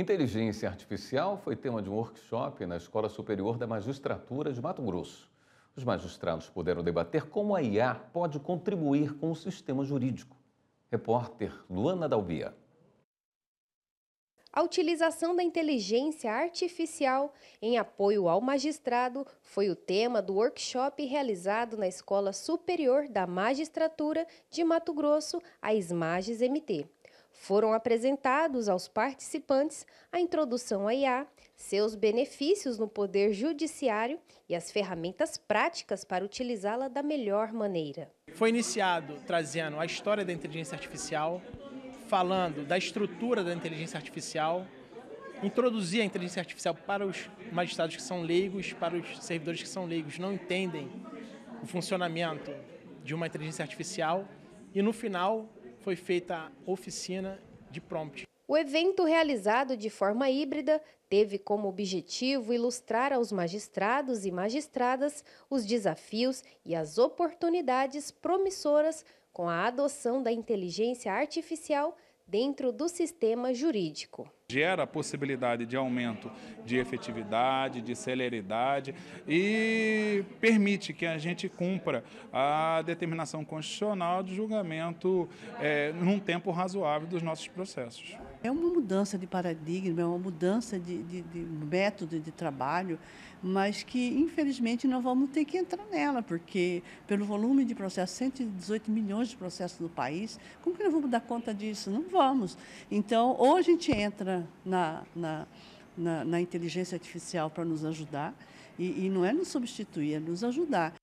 Inteligência Artificial foi tema de um workshop na Escola Superior da Magistratura de Mato Grosso. Os magistrados puderam debater como a IA pode contribuir com o sistema jurídico. Repórter Luana Dalbia. A utilização da inteligência artificial em apoio ao magistrado foi o tema do workshop realizado na Escola Superior da Magistratura de Mato Grosso, a SMAGES MT foram apresentados aos participantes a introdução à IA, seus benefícios no poder judiciário e as ferramentas práticas para utilizá-la da melhor maneira. Foi iniciado trazendo a história da inteligência artificial, falando da estrutura da inteligência artificial, introduzir a inteligência artificial para os magistrados que são leigos, para os servidores que são leigos, não entendem o funcionamento de uma inteligência artificial e no final foi feita a oficina de prompt. O evento realizado de forma híbrida teve como objetivo ilustrar aos magistrados e magistradas os desafios e as oportunidades promissoras com a adoção da inteligência artificial dentro do sistema jurídico. Gera a possibilidade de aumento de efetividade, de celeridade e permite que a gente cumpra a determinação constitucional de julgamento é, num tempo razoável dos nossos processos. É uma mudança de paradigma, é uma mudança de, de, de método de trabalho, mas que infelizmente nós vamos ter que entrar nela, porque pelo volume de processos, 118 milhões de processos no país, como que nós vamos dar conta disso? Não vamos vamos. Então, ou a gente entra na, na, na, na inteligência artificial para nos ajudar, e, e não é nos substituir, é nos ajudar.